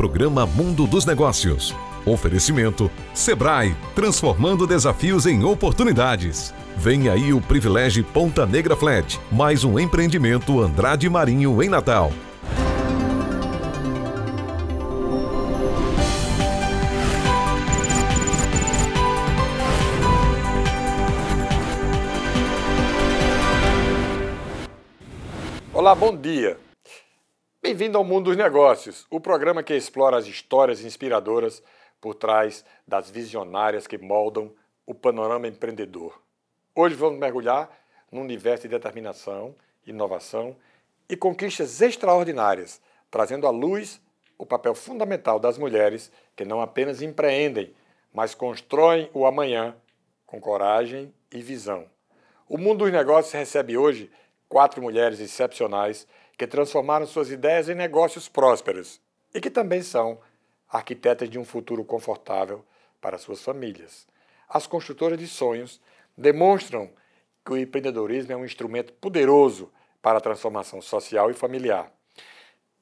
programa Mundo dos Negócios. Oferecimento Sebrae, transformando desafios em oportunidades. Vem aí o privilégio Ponta Negra Flat, mais um empreendimento Andrade Marinho em Natal. Olá, bom dia. Bem-vindo ao Mundo dos Negócios, o programa que explora as histórias inspiradoras por trás das visionárias que moldam o panorama empreendedor. Hoje vamos mergulhar num universo de determinação, inovação e conquistas extraordinárias, trazendo à luz o papel fundamental das mulheres que não apenas empreendem, mas constroem o amanhã com coragem e visão. O Mundo dos Negócios recebe hoje quatro mulheres excepcionais que transformaram suas ideias em negócios prósperos e que também são arquitetas de um futuro confortável para suas famílias. As construtoras de sonhos demonstram que o empreendedorismo é um instrumento poderoso para a transformação social e familiar.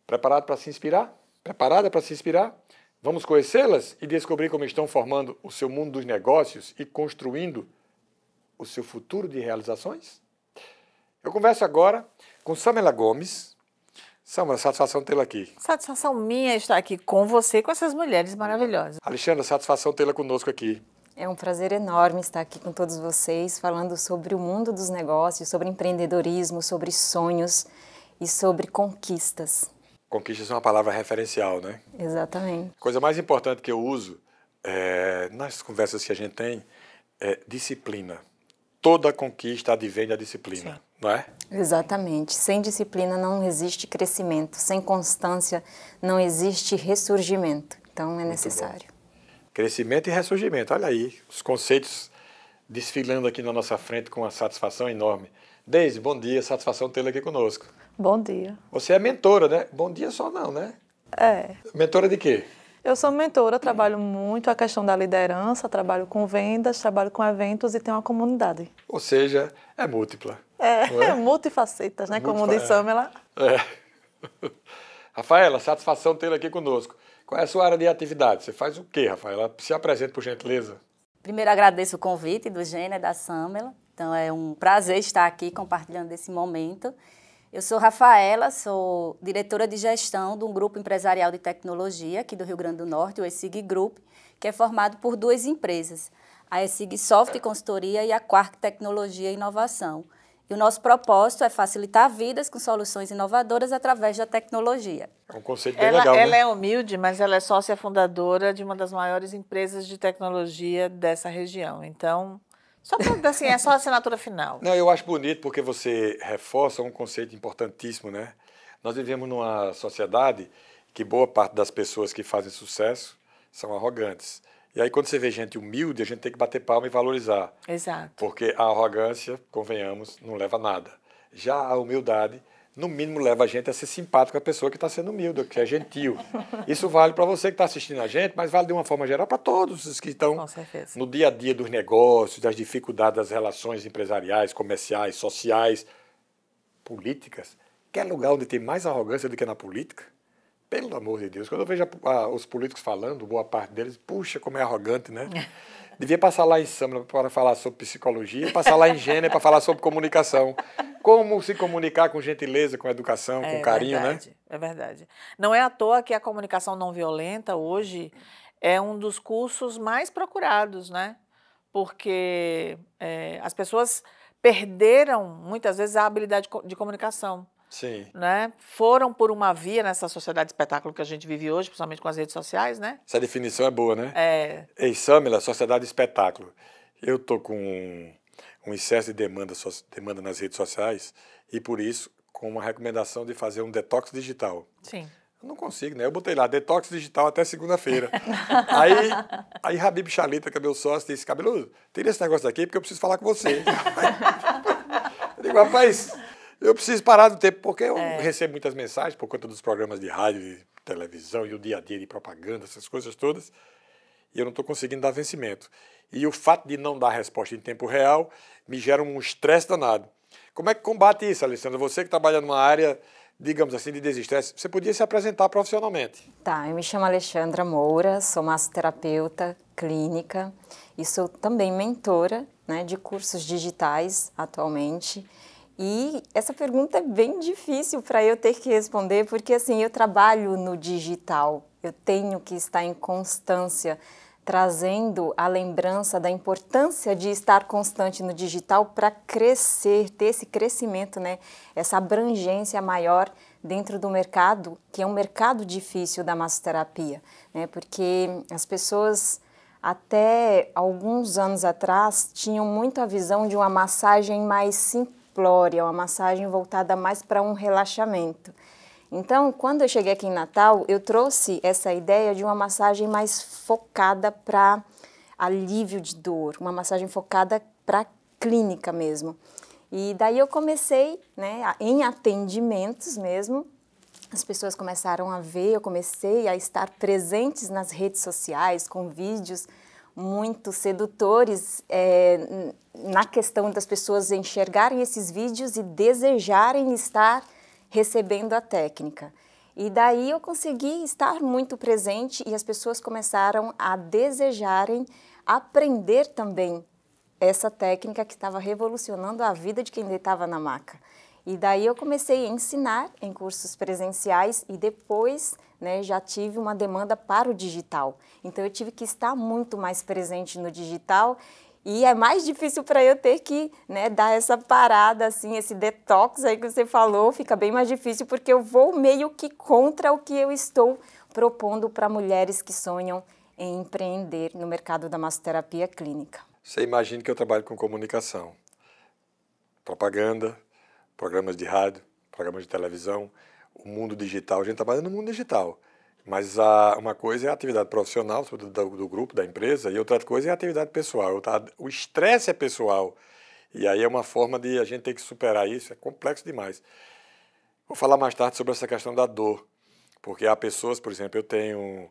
Preparado para se inspirar? Preparada para se inspirar? Vamos conhecê-las e descobrir como estão formando o seu mundo dos negócios e construindo o seu futuro de realizações? Eu converso agora com Samela Gomes. Samela, satisfação tê-la aqui. Satisfação minha estar aqui com você, com essas mulheres maravilhosas. Alexandra, satisfação tê-la conosco aqui. É um prazer enorme estar aqui com todos vocês, falando sobre o mundo dos negócios, sobre empreendedorismo, sobre sonhos e sobre conquistas. Conquistas é uma palavra referencial, né? Exatamente. A coisa mais importante que eu uso é, nas conversas que a gente tem é disciplina. Toda conquista advém da disciplina. Sim não é? Exatamente. Sem disciplina não existe crescimento, sem constância não existe ressurgimento. Então é necessário. Crescimento e ressurgimento. Olha aí os conceitos desfilando aqui na nossa frente com uma satisfação enorme. Deise, bom dia, satisfação tê-la aqui conosco. Bom dia. Você é mentora, né? Bom dia só não, né? É. Mentora de quê? Eu sou mentora, trabalho muito a questão da liderança, trabalho com vendas, trabalho com eventos e tenho uma comunidade. Ou seja, é múltipla. É, é? multifacetas, né? Como diz Samela. É. Rafaela, satisfação tê-la aqui conosco. Qual é a sua área de atividade? Você faz o quê, Rafaela? Se apresente, por gentileza. Primeiro, agradeço o convite do Gênero da Samela. Então, é um prazer estar aqui compartilhando esse momento. Eu sou Rafaela, sou diretora de gestão de um grupo empresarial de tecnologia aqui do Rio Grande do Norte, o ESIG Group, que é formado por duas empresas, a ESIG Soft Consultoria e a Quark Tecnologia e Inovação. E o nosso propósito é facilitar vidas com soluções inovadoras através da tecnologia. É um conceito bem ela, legal. Né? Ela né? é humilde, mas ela é sócia fundadora de uma das maiores empresas de tecnologia dessa região. Então, só para assim, é só a assinatura final. Não, eu acho bonito porque você reforça um conceito importantíssimo, né? Nós vivemos numa sociedade que boa parte das pessoas que fazem sucesso são arrogantes. E aí, quando você vê gente humilde, a gente tem que bater palma e valorizar. Exato. Porque a arrogância, convenhamos, não leva a nada. Já a humildade no mínimo leva a gente a ser simpático com a pessoa que está sendo humilde, que é gentil. Isso vale para você que está assistindo a gente, mas vale de uma forma geral para todos os que estão no dia a dia dos negócios, das dificuldades das relações empresariais, comerciais, sociais, políticas. Quer lugar onde tem mais arrogância do que na política? Pelo amor de Deus, quando eu vejo a, a, os políticos falando, boa parte deles, puxa, como é arrogante, né? Devia passar lá em Sâmara para falar sobre psicologia, passar lá em Gênero para falar sobre comunicação. Como se comunicar com gentileza, com educação, é, com carinho, né? verdade, né? É verdade. Não é à toa que a comunicação não violenta hoje é um dos cursos mais procurados, né? Porque é, as pessoas perderam muitas vezes a habilidade de comunicação. Sim. Né? Foram por uma via nessa sociedade de espetáculo que a gente vive hoje, principalmente com as redes sociais, né? Essa definição é boa, né? É. Ei, Samila, sociedade de espetáculo. Eu tô com um, um excesso de demanda, so, demanda nas redes sociais e por isso com uma recomendação de fazer um detox digital. Sim. Eu não consigo, né? Eu botei lá, detox digital até segunda-feira. aí, aí Habib Chalita, que é meu sócio, disse, cabeludo, tira esse negócio daqui porque eu preciso falar com você. eu digo, rapaz, eu preciso parar do tempo, porque eu é. recebo muitas mensagens por conta dos programas de rádio e televisão e o dia a dia de propaganda, essas coisas todas, e eu não estou conseguindo dar vencimento. E o fato de não dar resposta em tempo real me gera um estresse danado. Como é que combate isso, Alessandra? Você que trabalha numa área, digamos assim, de desestresse, você podia se apresentar profissionalmente. Tá, eu me chamo Alexandra Moura, sou massoterapeuta clínica e sou também mentora né, de cursos digitais atualmente e essa pergunta é bem difícil para eu ter que responder, porque assim, eu trabalho no digital, eu tenho que estar em constância, trazendo a lembrança da importância de estar constante no digital para crescer, ter esse crescimento, né? essa abrangência maior dentro do mercado, que é um mercado difícil da massoterapia, né? porque as pessoas até alguns anos atrás tinham muito a visão de uma massagem mais simples explore, é uma massagem voltada mais para um relaxamento. Então, quando eu cheguei aqui em Natal, eu trouxe essa ideia de uma massagem mais focada para alívio de dor, uma massagem focada para clínica mesmo. E daí eu comecei, né, em atendimentos mesmo. As pessoas começaram a ver, eu comecei a estar presentes nas redes sociais com vídeos muito sedutores é, na questão das pessoas enxergarem esses vídeos e desejarem estar recebendo a técnica. E daí eu consegui estar muito presente e as pessoas começaram a desejarem aprender também essa técnica que estava revolucionando a vida de quem deitava na maca. E daí eu comecei a ensinar em cursos presenciais e depois né, já tive uma demanda para o digital. Então eu tive que estar muito mais presente no digital e é mais difícil para eu ter que né, dar essa parada, assim, esse detox aí que você falou, fica bem mais difícil porque eu vou meio que contra o que eu estou propondo para mulheres que sonham em empreender no mercado da massoterapia clínica. Você imagina que eu trabalho com comunicação, propaganda, programas de rádio, programas de televisão, o mundo digital. A gente trabalha tá no mundo digital. Mas a, uma coisa é a atividade profissional, do, do, grupo, da empresa, e outra coisa é a atividade pessoal. Tá, o estresse é pessoal. E aí é uma forma de a gente ter que superar isso, é complexo demais. Vou falar mais tarde sobre essa questão da dor, porque há pessoas, por exemplo, eu tenho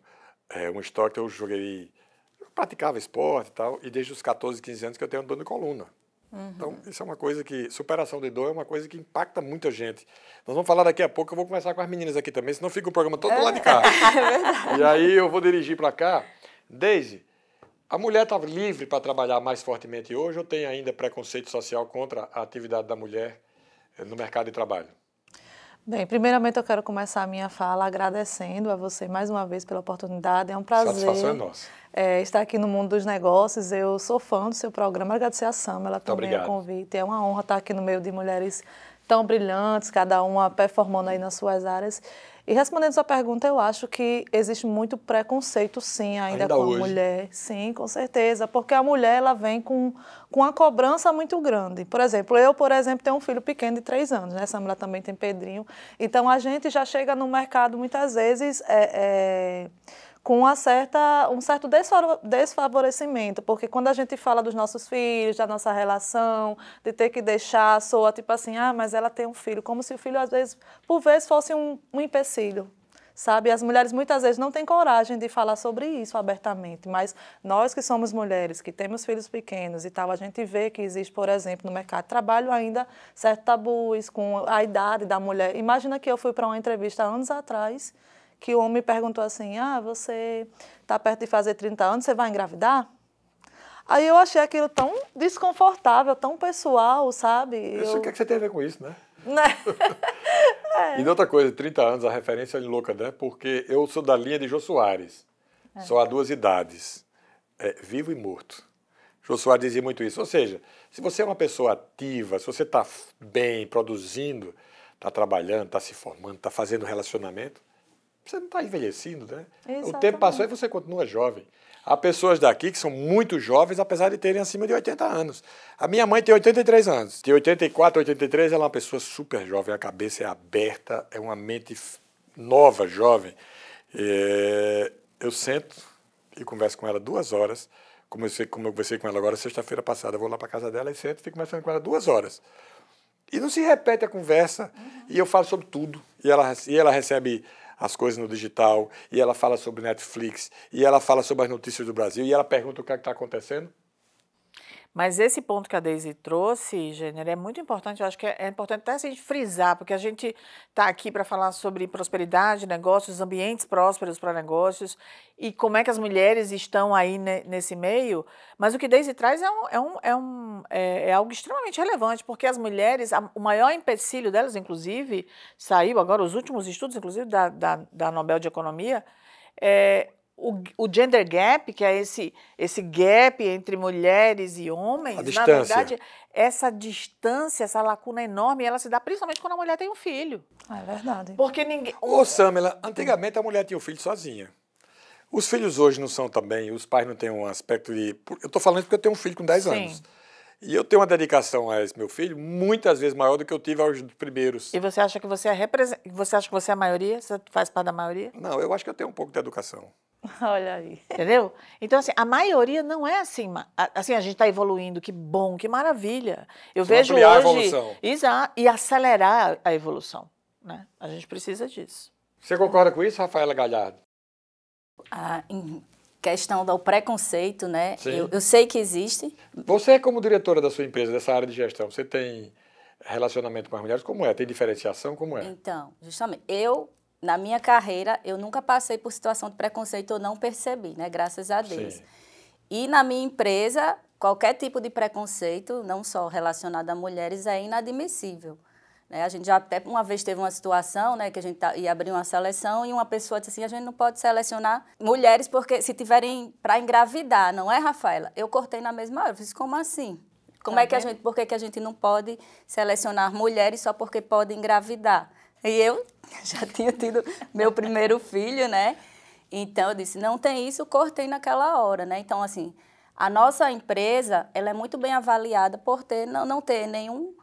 é, um estoque, eu joguei, eu praticava esporte e tal, e desde os 14, 15 anos que eu tenho dor de coluna. Uhum. Então, isso é uma coisa que. Superação de dor é uma coisa que impacta muita gente. Nós vamos falar daqui a pouco, eu vou conversar com as meninas aqui também, senão fica o programa todo do lado de cá. É e aí eu vou dirigir para cá. Daisy, a mulher está livre para trabalhar mais fortemente hoje ou tem ainda preconceito social contra a atividade da mulher eh, no mercado de trabalho? Bem, primeiramente eu quero começar a minha fala agradecendo a você mais uma vez pela oportunidade. É um prazer. Satisfação é nossa. É, estar aqui no mundo dos negócios. Eu sou fã do seu programa. Agradecer é a Sam, ela também o convite. É uma honra estar aqui no meio de mulheres tão brilhantes, cada uma performando aí nas suas áreas. E respondendo sua pergunta, eu acho que existe muito preconceito, sim, ainda, ainda com hoje. a mulher. Sim, com certeza. Porque a mulher, ela vem com, com uma cobrança muito grande. Por exemplo, eu, por exemplo, tenho um filho pequeno de três anos, né? Samila também tem Pedrinho. Então, a gente já chega no mercado muitas vezes... É, é com uma certa, um certo desfavorecimento, porque quando a gente fala dos nossos filhos, da nossa relação, de ter que deixar, soa tipo assim, ah, mas ela tem um filho, como se o filho, às vezes, por vezes, fosse um, um empecilho. Sabe, as mulheres muitas vezes não têm coragem de falar sobre isso abertamente, mas nós que somos mulheres, que temos filhos pequenos e tal, a gente vê que existe, por exemplo, no mercado de trabalho ainda certos tabus com a idade da mulher. Imagina que eu fui para uma entrevista anos atrás que o homem perguntou assim: Ah, você está perto de fazer 30 anos, você vai engravidar? Aí eu achei aquilo tão desconfortável, tão pessoal, sabe? Eu, eu... sei o que, é que você tem a ver com isso, né? Né? é. E outra coisa, 30 anos, a referência é louca, né? Porque eu sou da linha de Jô Soares. É. Só há duas idades: é, vivo e morto. Jô Soares dizia muito isso. Ou seja, se você é uma pessoa ativa, se você está bem, produzindo, está trabalhando, está se formando, está fazendo relacionamento, você não está envelhecendo, né? Exatamente. O tempo passou e você continua jovem. Há pessoas daqui que são muito jovens, apesar de terem acima de 80 anos. A minha mãe tem 83 anos. Tem 84, 83, ela é uma pessoa super jovem. A cabeça é aberta, é uma mente nova, jovem. É... eu sento e converso com ela duas horas. Comecei, como eu conversei com ela agora, sexta-feira passada, vou lá para casa dela e sento e fico conversando com ela duas horas. E não se repete a conversa. Uhum. E eu falo sobre tudo. E ela, e ela recebe as coisas no digital, e ela fala sobre Netflix, e ela fala sobre as notícias do Brasil, e ela pergunta o que é está acontecendo? Mas esse ponto que a Daisy trouxe, Gênero, é muito importante. Eu acho que é, é, importante até a gente frisar, porque a gente está aqui para falar sobre prosperidade, negócios, ambientes prósperos para negócios e como é que as mulheres estão aí ne, nesse meio. Mas o que Daisy traz é, um, é, um, é, um, é, é algo extremamente relevante, porque as mulheres, a, o maior empecilho delas, inclusive, saiu agora, os últimos estudos, inclusive, da, da, da Nobel de Economia, é, o, o, gender gap, que é esse, esse gap entre mulheres e homens, na verdade, essa distância, essa lacuna enorme, ela se dá principalmente quando a mulher tem um filho. Ah, é verdade. Porque ninguém. Ô, Samela, antigamente a mulher tinha o um filho sozinha. Os filhos hoje não são também, os pais não têm um aspecto de. Eu estou falando porque eu tenho um filho com 10 Sim. anos. E eu tenho uma dedicação a esse meu filho muitas vezes maior do que eu tive aos primeiros. E você acha que você é represent... você acha que você é a maioria? Você faz parte da maioria? Não, eu acho que eu tenho um pouco de educação. Olha aí. Entendeu? Então, assim, a maioria não é assim. Assim, a gente está evoluindo, que bom, que maravilha. Eu Você vejo hoje. A evolução. Exato, e acelerar a evolução. Né? A gente precisa disso. Você concorda com isso, Rafaela Galhardo? Ah, em questão do preconceito, né? Eu, eu, sei que existe. Você, como diretora da sua empresa, dessa área de gestão, você tem relacionamento com as mulheres? Como é? Tem diferenciação? Como é? Então, justamente, eu na minha carreira, eu nunca passei por situação de preconceito, eu não percebi, né? Graças a Deus. Sim. E na minha empresa, qualquer tipo de preconceito, não só relacionado a mulheres, é inadmissível. Né? A gente já até uma vez teve uma situação, né, que a gente tá, ia abrir uma seleção e uma pessoa disse assim, a gente não pode selecionar mulheres porque se tiverem para engravidar, não é, Rafaela? Eu cortei na mesma hora, eu disse, como assim? Como tá é que bem? a gente, por que, que a gente não pode selecionar mulheres só porque pode engravidar? E eu já tinha tido meu primeiro filho, né? Então eu disse, não tem isso, cortei naquela hora, né? Então assim, a nossa empresa, ela é muito bem avaliada por ter não, não ter nenhum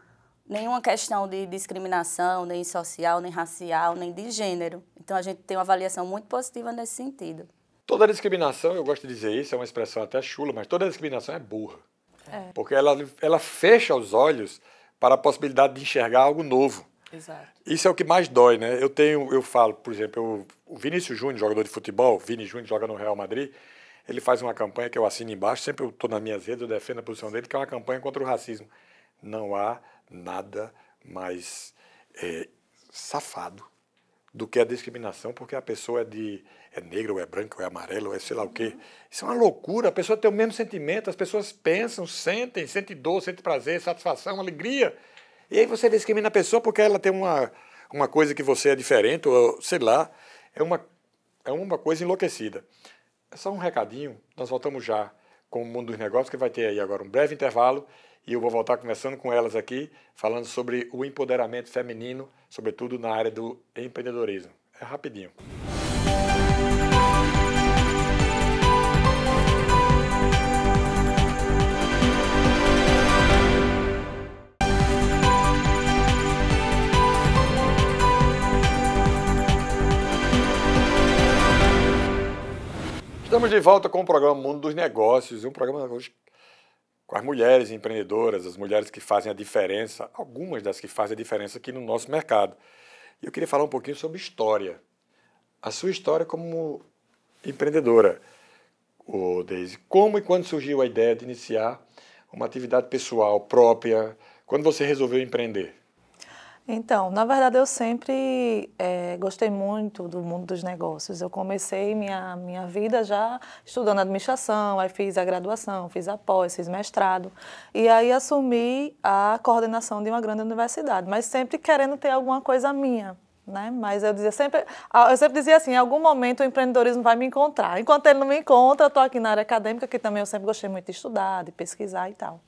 nenhuma questão de discriminação, nem social, nem racial, nem de gênero. Então a gente tem uma avaliação muito positiva nesse sentido. Toda discriminação, eu gosto de dizer isso, é uma expressão até chula, mas toda discriminação é burra. É. Porque ela, ela fecha os olhos para a possibilidade de enxergar algo novo. Exato. Isso é o que mais dói, né? Eu tenho, eu falo, por exemplo, eu, o Vinícius Júnior, jogador de futebol, Vini Júnior joga no Real Madrid, ele faz uma campanha que eu assino embaixo, sempre eu estou nas minhas redes, eu defendo a posição dele, que é uma campanha contra o racismo. Não há nada mais é, safado do que a discriminação, porque a pessoa é de é negra, ou é branca, ou é amarela, ou é sei lá o quê. Uhum. Isso é uma loucura, a pessoa tem o mesmo sentimento, as pessoas pensam, sentem, sentem dor, sentem prazer, satisfação, alegria. E aí você discrimina a pessoa porque ela tem uma, uma coisa que você é diferente, ou sei lá, é uma, é uma coisa enlouquecida. É só um recadinho, nós voltamos já com o mundo dos negócios, que vai ter aí agora um breve intervalo e eu vou voltar conversando com elas aqui, falando sobre o empoderamento feminino, sobretudo na área do empreendedorismo. É rapidinho. Estamos de volta com o programa Mundo dos Negócios, um programa hoje com as mulheres empreendedoras, as mulheres que fazem a diferença, algumas das que fazem a diferença aqui no nosso mercado. E eu queria falar um pouquinho sobre história. A sua história como empreendedora, o Daisy. Como e quando surgiu a ideia de iniciar uma atividade pessoal própria? Quando você resolveu empreender? Então, na verdade, eu sempre é, gostei muito do mundo dos negócios. Eu comecei minha, minha vida já estudando administração, aí fiz a graduação, fiz a pós, fiz mestrado. E aí assumi a coordenação de uma grande universidade, mas sempre querendo ter alguma coisa minha. Né? Mas eu dizia sempre, ah, eu sempre dizia assim, em algum momento o empreendedorismo vai me encontrar. Enquanto ele não me encontra, estou aqui na área acadêmica, que também eu sempre gostei muito de estudar, de pesquisar e tal.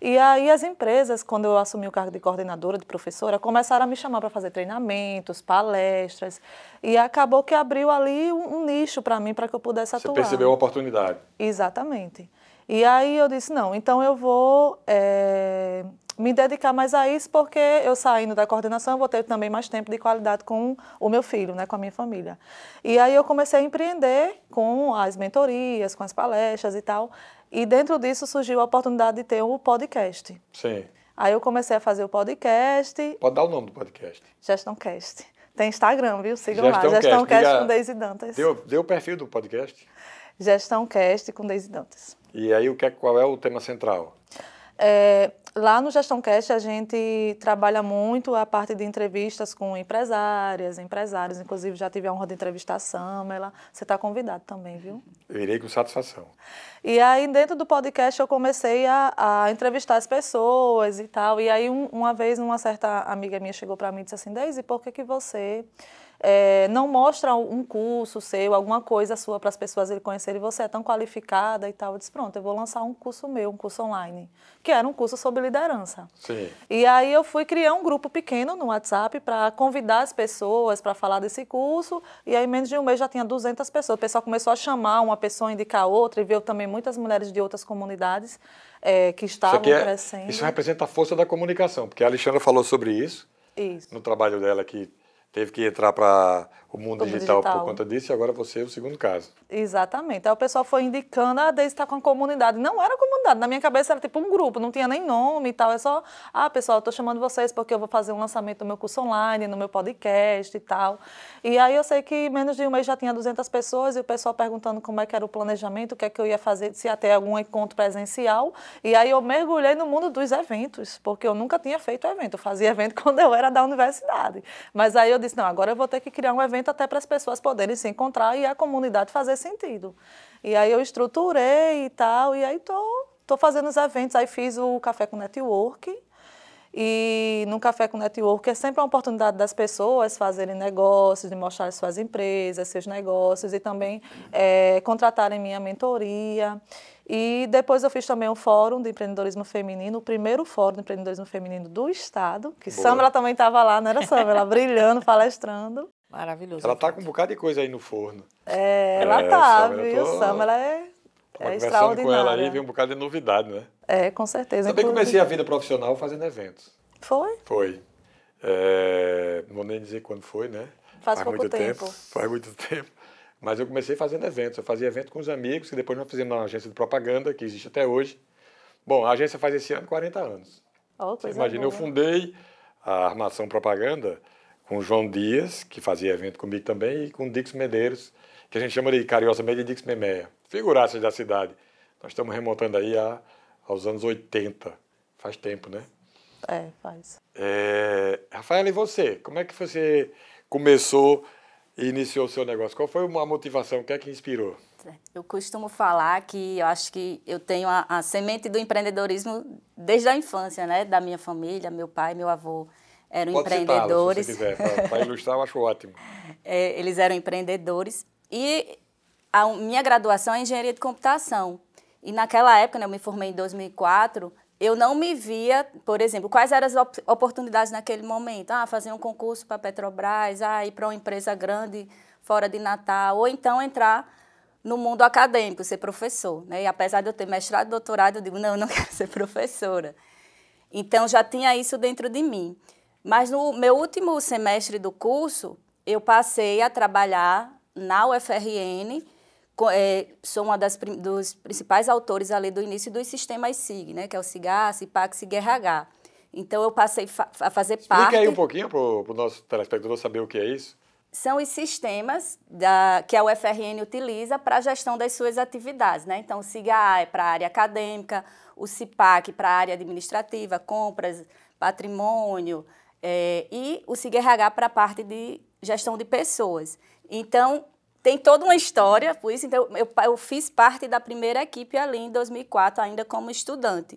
E aí as empresas, quando eu assumi o cargo de coordenadora, de professora, começaram a me chamar para fazer treinamentos, palestras, e acabou que abriu ali um, um nicho para mim, para que eu pudesse atuar. Você percebeu a oportunidade. Exatamente. E aí eu disse, não, então eu vou é, me dedicar mais a isso, porque eu saindo da coordenação, eu vou ter também mais tempo de qualidade com o meu filho, né, com a minha família. E aí eu comecei a empreender com as mentorias, com as palestras e tal. E dentro disso surgiu a oportunidade de ter o um podcast. Sim. Aí eu comecei a fazer o podcast. Pode dar o nome do podcast. gestãocast Tem Instagram, viu? Sigam lá. gestãocast Cast, com Deise Dantas. Deu, deu o perfil do podcast? gestãocast com Deise Dantas. E aí, o que é, qual é o tema central? É, lá no gestãocast a gente trabalha muito a parte de entrevistas com empresárias, empresários. Inclusive, já tive a honra de entrevistar a Samela. Você está convidado também, viu? Eu irei com satisfação. E aí, dentro do podcast, eu comecei a, a entrevistar as pessoas e tal. E aí, um, uma vez, uma certa amiga minha chegou para mim e disse assim: Deise, por que, que você é, não mostra um curso seu, alguma coisa sua para as pessoas conhecerem? Você é tão qualificada e tal. Eu disse: pronto, eu vou lançar um curso meu, um curso online, que era um curso sobre liderança. Sim. E aí, eu fui criar um grupo pequeno no WhatsApp para convidar as pessoas para falar desse curso. E aí, em menos de um mês, já tinha 200 pessoas. O pessoal começou a chamar uma pessoa, indicar outra e veio também muitas mulheres de outras comunidades é, que estavam isso é, crescendo. Isso representa a força da comunicação, porque a Alexandra falou sobre isso, isso. no trabalho dela que teve que entrar para o mundo, digital, digital, por conta disso, e agora você é o segundo caso. Exatamente. Aí o pessoal foi indicando, ah, Deise está com a comunidade. Não era comunidade, na minha cabeça era tipo um grupo, não tinha nem nome e tal. É só, ah, pessoal, estou chamando vocês porque eu vou fazer um lançamento do meu curso online, no meu podcast e tal. E aí eu sei que menos de um mês já tinha 200 pessoas e o pessoal perguntando como é que era o planejamento, o que é que eu ia fazer, se ia ter algum encontro presencial. E aí eu mergulhei no mundo dos eventos, porque eu nunca tinha feito evento. Eu fazia evento quando eu era da universidade. Mas aí eu disse, não, agora eu vou ter que criar um evento evento até para as pessoas poderem se encontrar e a comunidade fazer sentido. E aí eu estruturei e tal, e aí tô, tô fazendo os eventos, aí fiz o Café com Network, e no Café com Network é sempre uma oportunidade das pessoas fazerem negócios, de mostrar suas empresas, seus negócios e também é, contratarem minha mentoria. E depois eu fiz também um fórum de empreendedorismo feminino, o primeiro fórum de empreendedorismo feminino do Estado, que Boa. também estava lá, não era Ela brilhando, palestrando. Maravilhoso. Ela tá com um bocado de coisa aí no forno. É, é tá, ela é, tá, Sam, viu? Tô... Sam, ela é, é conversando com ela aí, vi um bocado de novidade, né? É, com certeza. Também inclusive. comecei a vida profissional fazendo eventos. Foi? Foi. É, não vou nem dizer quando foi, né? Faz, faz muito tempo. tempo. Faz muito tempo. Mas eu comecei fazendo eventos. Eu fazia evento com os amigos, que depois nós fizemos na agência de propaganda, que existe até hoje. Bom, a agência faz esse ano 40 anos. Oh, Você imagina, eu fundei a Armação Propaganda com o João Dias, que fazia evento comigo também, e com o Dix Medeiros, que a gente chama de carinhosamente e Dix Memeia. Figuraças da cidade. Nós estamos remontando aí a, aos anos 80. Faz tempo, né? É, faz. É, Rafael, e você? Como é que você começou e iniciou o seu negócio? Qual foi uma motivação? O que é que inspirou? Eu costumo falar que eu acho que eu tenho a, a semente do empreendedorismo desde a infância, né? Da minha família, meu pai, meu avô eram Pode empreendedores. Se quiser, para ilustrar, eu acho ótimo. É, eles eram empreendedores e a minha graduação é engenharia de computação. E naquela época, né, eu me formei em 2004, eu não me via, por exemplo, quais eram as op oportunidades naquele momento. Ah, fazer um concurso para a Petrobras, ah, ir para uma empresa grande fora de Natal, ou então entrar no mundo acadêmico, ser professor. Né? E apesar de eu ter mestrado e doutorado, eu digo, não, eu não quero ser professora. Então, já tinha isso dentro de mim. Mas no meu último semestre do curso, eu passei a trabalhar na UFRN, é, sou uma das dos principais autores ali do início dos sistemas SIG, né, que é o SIGAR, CIPAC, SIGRH. Então, eu passei fa a fazer Explica parte... Explica aí um pouquinho para o nosso telespectador saber o que é isso. São os sistemas da, que a UFRN utiliza para a gestão das suas atividades. Né? Então, o SIGAR é para a área acadêmica, o CIPAC para a área administrativa, compras, patrimônio, é, e o CIGRH para a parte de gestão de pessoas. Então, tem toda uma história, por isso então, eu, eu fiz parte da primeira equipe ali em 2004, ainda como estudante.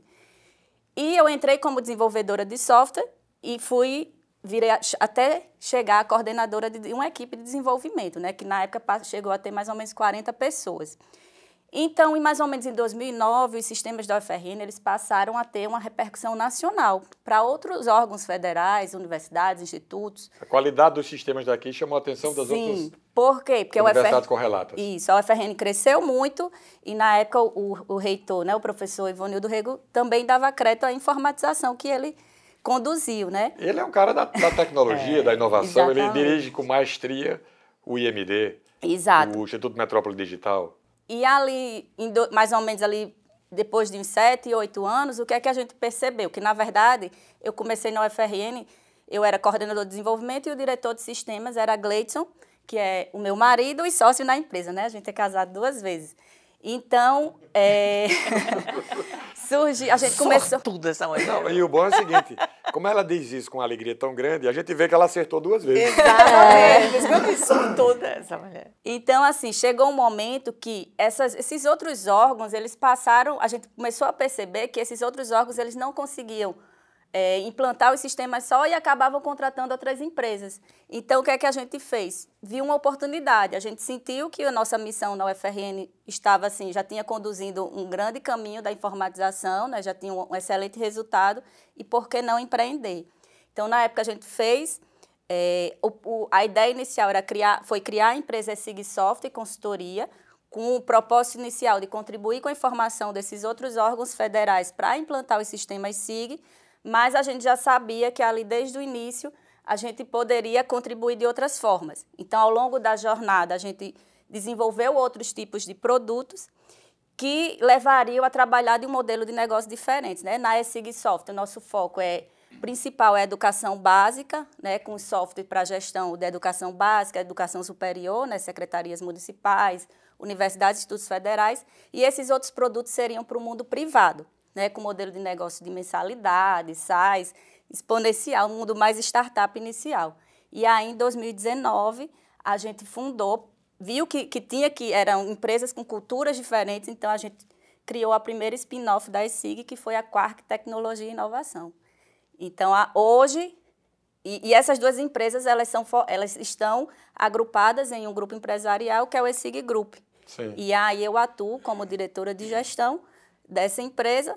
E eu entrei como desenvolvedora de software e fui virei até chegar a coordenadora de uma equipe de desenvolvimento, né, que na época chegou a ter mais ou menos 40 pessoas. Então, em mais ou menos em 2009, os sistemas da UFRN eles passaram a ter uma repercussão nacional para outros órgãos federais, universidades, institutos. A qualidade dos sistemas daqui chamou a atenção das Sim. outras por quê? Porque universidades UFR... correlatas. Isso, a UFRN cresceu muito e na época o, o reitor, né, o professor Ivonildo Rego, também dava crédito à informatização que ele conduziu, né? Ele é um cara da, da tecnologia, é, da inovação, exatamente. ele dirige com maestria o IMD, Exato. o Instituto Metrópole Digital. E ali, do, mais ou menos ali depois de uns sete, oito anos, o que é que a gente percebeu? Que, na verdade, eu comecei na UFRN, eu era coordenador de desenvolvimento e o diretor de sistemas era Gleidson, que é o meu marido e sócio na empresa, né? A gente é casado duas vezes. Então, é... surge, a gente começou... tudo essa manhã. Não, e o bom é o seguinte, como ela diz isso com uma alegria tão grande, a gente vê que ela acertou duas vezes. Exatamente. É. toda essa mulher. Então, assim, chegou um momento que essas, esses outros órgãos, eles passaram, a gente começou a perceber que esses outros órgãos, eles não conseguiam é, implantar os sistemas só e acabavam contratando outras empresas. Então, o que é que a gente fez? Viu uma oportunidade. A gente sentiu que a nossa missão na UFRN estava assim, já tinha conduzindo um grande caminho da informatização, né? já tinha um excelente resultado, e por que não empreender? Então, na época, a gente fez. É, o, o, a ideia inicial era criar, foi criar a empresa Sigsoft e Consultoria, com o propósito inicial de contribuir com a informação desses outros órgãos federais para implantar os sistemas SIG, mas a gente já sabia que ali desde o início a gente poderia contribuir de outras formas. Então, ao longo da jornada, a gente desenvolveu outros tipos de produtos que levariam a trabalhar de um modelo de negócio diferente. Né? Na ESIG Software, nosso foco é principal é educação básica, né, com software para gestão da educação básica, educação superior, né, secretarias municipais, universidades, institutos federais, e esses outros produtos seriam para o mundo privado né, com modelo de negócio de mensalidade, SaaS, exponencial, um mundo mais startup inicial. E aí, em 2019, a gente fundou, viu que, que tinha que eram empresas com culturas diferentes, então a gente criou a primeira spin-off da ESIG, que foi a Quark Tecnologia e Inovação. Então, a, hoje, e, e, essas duas empresas, elas, são, elas estão agrupadas em um grupo empresarial, que é o ESIG Group. Sim. E aí eu atuo como diretora de gestão dessa empresa,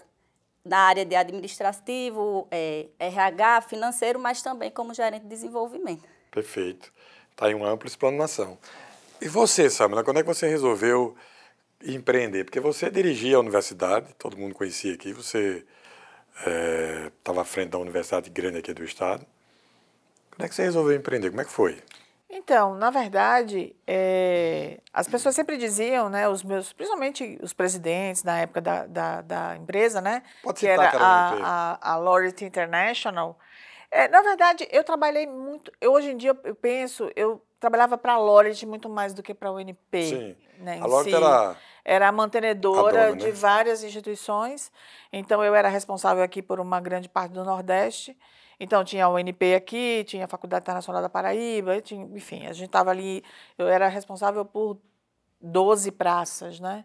na área de administrativo, é, RH, financeiro, mas também como gerente de desenvolvimento. Perfeito. Está em uma ampla explanação. E você, Samila, quando é que você resolveu empreender? Porque você dirigia a universidade, todo mundo conhecia aqui, você estava é, à frente da universidade grande aqui do estado. Quando é que você resolveu empreender? Como é que foi? Então, na verdade, é, as pessoas sempre diziam, né, os meus, principalmente os presidentes na época da, da, da empresa, né, Pode que citar, era a, a, a International. É, na verdade, eu trabalhei muito. Eu, hoje em dia eu penso, eu trabalhava para a Laureate muito mais do que para a UNP. Sim. Né, a Laureate si. era era a mantenedora a dona, né? de né? várias instituições. Então eu era responsável aqui por uma grande parte do Nordeste então, tinha a UNP aqui, tinha a Faculdade Internacional da Paraíba, tinha, enfim, a gente estava ali, eu era responsável por 12 praças, né?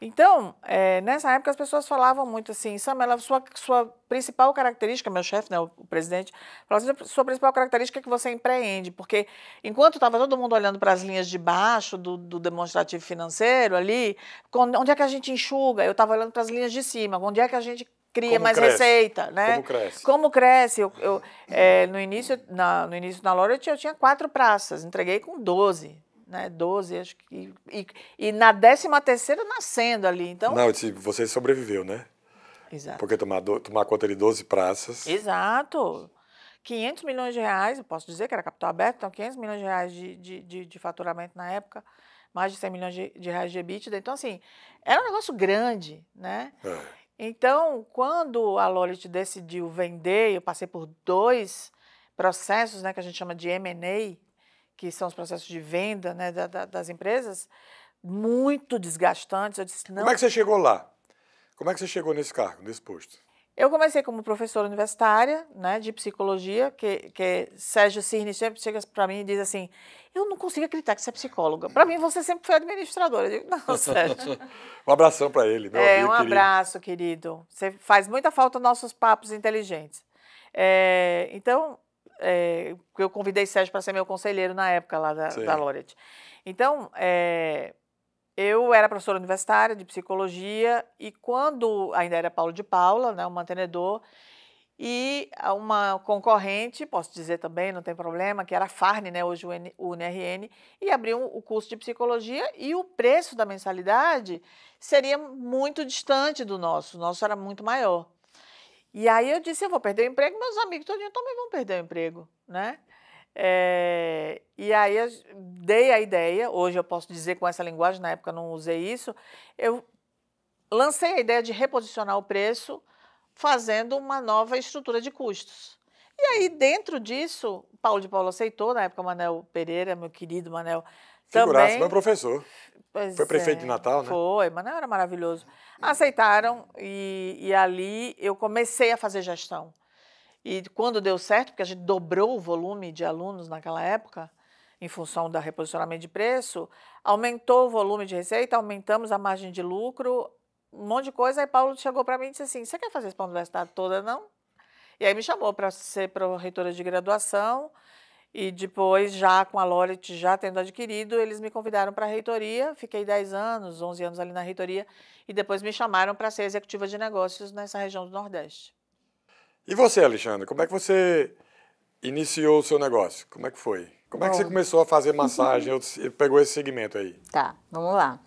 Então, é, nessa época as pessoas falavam muito assim, Samela, sua, sua principal característica, meu chefe, né, o, o presidente, falava assim, sua principal característica é que você empreende, porque enquanto estava todo mundo olhando para as linhas de baixo do, do demonstrativo financeiro ali, quando, onde é que a gente enxuga? Eu estava olhando para as linhas de cima, onde é que a gente cria Como mais cresce? receita, né? Como cresce? Como cresce? Eu, eu é, no início, na, no início na loja eu tinha, eu tinha quatro praças, entreguei com 12, né? 12, acho que. E, e na décima terceira nascendo ali, então. Não, você sobreviveu, né? Exato. Porque tomar, do, tomar conta de 12 praças. Exato. 500 milhões de reais, eu posso dizer que era capital aberto, então 500 milhões de reais de, de, de, de faturamento na época, mais de 100 milhões de, de reais de EBITDA. Então, assim, era um negócio grande, né? É. Então, quando a Lolit decidiu vender, eu passei por dois processos, né, que a gente chama de M&A, que são os processos de venda né, da, da, das empresas, muito desgastantes. Eu disse, não... Como é que você chegou lá? Como é que você chegou nesse cargo, nesse posto? Eu comecei como professora universitária né, de psicologia, que, que Sérgio Cirne sempre chega para mim e diz assim, eu não consigo acreditar que você é psicóloga. Para mim, você sempre foi administradora. Eu digo, não, Sérgio. um abração para ele, meu é, amigo um abraço, querido. Você faz muita falta aos nossos papos inteligentes. É, então, é, eu convidei Sérgio para ser meu conselheiro na época lá da, da Loret. Então, é, eu era professora universitária de psicologia e quando ainda era Paulo de Paula, né, um mantenedor, e uma concorrente, posso dizer também, não tem problema, que era a Farne, né, hoje o UNRN, e abriu o curso de psicologia e o preço da mensalidade seria muito distante do nosso, o nosso era muito maior. E aí eu disse, eu vou perder o emprego, meus amigos todinhos também vão perder o emprego, né? É, e aí eu dei a ideia, hoje eu posso dizer com essa linguagem, na época não usei isso, eu lancei a ideia de reposicionar o preço fazendo uma nova estrutura de custos. E aí, dentro disso, Paulo de Paulo aceitou, na época, Manel Pereira, meu querido Manel. também. também, meu professor. Pois foi prefeito é, de Natal, né? Foi, Manel era maravilhoso. Aceitaram e, e ali eu comecei a fazer gestão. E quando deu certo, porque a gente dobrou o volume de alunos naquela época, em função do reposicionamento de preço, aumentou o volume de receita, aumentamos a margem de lucro, um monte de coisa. Aí Paulo chegou para mim e disse assim: Você quer fazer isso para a universidade toda, não? E aí me chamou para ser reitora de graduação. E depois, já com a Loret já tendo adquirido, eles me convidaram para a reitoria. Fiquei 10 anos, 11 anos ali na reitoria. E depois me chamaram para ser executiva de negócios nessa região do Nordeste. E você, Alexandre, como é que você iniciou o seu negócio? Como é que foi? Como é que você começou a fazer massagem? Uhum. Pegou esse segmento aí? Tá, vamos lá.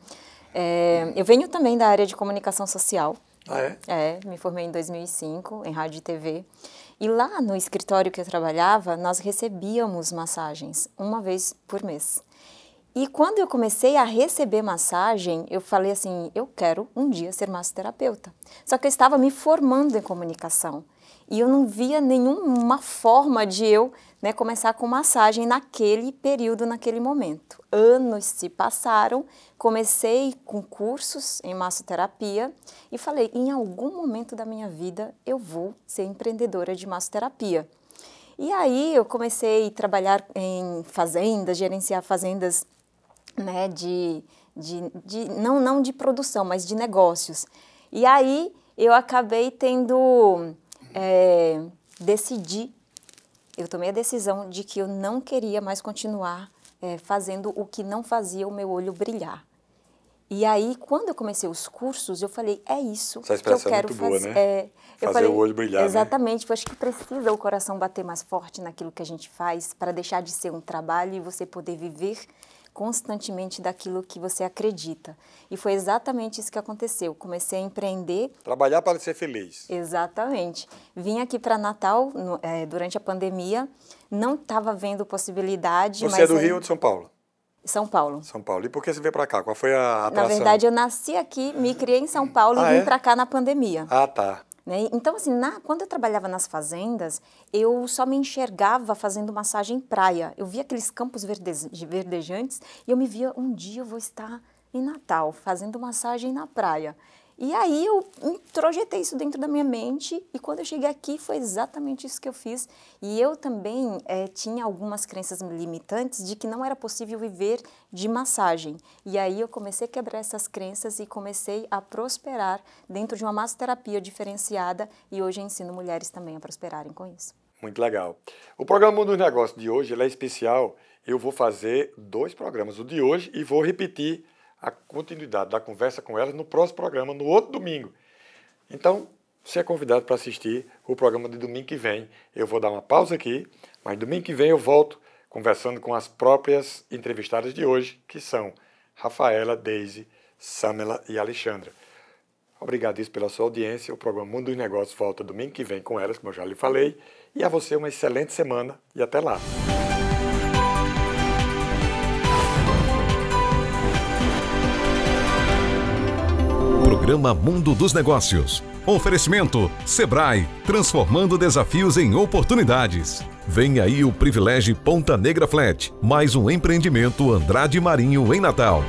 É, eu venho também da área de comunicação social. Ah, é? É, me formei em 2005 em rádio e TV. E lá no escritório que eu trabalhava, nós recebíamos massagens uma vez por mês. E quando eu comecei a receber massagem, eu falei assim: eu quero um dia ser massoterapeuta. Só que eu estava me formando em comunicação e eu não via nenhuma forma de eu né, começar com massagem naquele período, naquele momento. Anos se passaram, comecei com cursos em massoterapia e falei: em algum momento da minha vida eu vou ser empreendedora de massoterapia. E aí eu comecei a trabalhar em fazendas, gerenciar fazendas né, de, de, de não, não de produção, mas de negócios. E aí eu acabei tendo é, decidi, eu tomei a decisão de que eu não queria mais continuar é, fazendo o que não fazia o meu olho brilhar. E aí, quando eu comecei os cursos, eu falei, é isso que eu é quero muito fazer. Boa, né? É, fazer falei, o olho brilhar. Né? Exatamente, né? eu acho que precisa o coração bater mais forte naquilo que a gente faz para deixar de ser um trabalho e você poder viver constantemente daquilo que você acredita. E foi exatamente isso que aconteceu. Comecei a empreender. Trabalhar para ser feliz. Exatamente. Vim aqui para Natal no, é, durante a pandemia, não estava vendo possibilidade. Você é do aí... Rio ou de São Paulo? São Paulo. São Paulo. E por que você veio para cá? Qual foi a atração? Na verdade, eu nasci aqui, me criei em São Paulo ah, e vim é? para cá na pandemia. Ah, tá. Né? Então, assim, na, quando eu trabalhava nas fazendas, eu só me enxergava fazendo massagem praia. Eu via aqueles campos verdejantes e eu me via, um dia eu vou estar em Natal, fazendo massagem na praia. E aí eu introjetei isso dentro da minha mente e quando eu cheguei aqui foi exatamente isso que eu fiz. E eu também é, tinha algumas crenças limitantes de que não era possível viver de massagem. E aí eu comecei a quebrar essas crenças e comecei a prosperar dentro de uma massoterapia diferenciada e hoje eu ensino mulheres também a prosperarem com isso. Muito legal. O programa Mundo negócio de hoje é especial. Eu vou fazer dois programas, o de hoje e vou repetir a continuidade da conversa com elas no próximo programa, no outro domingo. Então, você é convidado para assistir o programa de domingo que vem. Eu vou dar uma pausa aqui, mas domingo que vem eu volto conversando com as próprias entrevistadas de hoje, que são Rafaela, Deise, Samela e Alexandra. Obrigado pela sua audiência. O programa Mundo dos Negócios volta domingo que vem com elas, como eu já lhe falei. E a você uma excelente semana e até lá. programa Mundo dos Negócios. Oferecimento Sebrae, transformando desafios em oportunidades. Vem aí o privilégio Ponta Negra Flat, mais um empreendimento Andrade Marinho em Natal.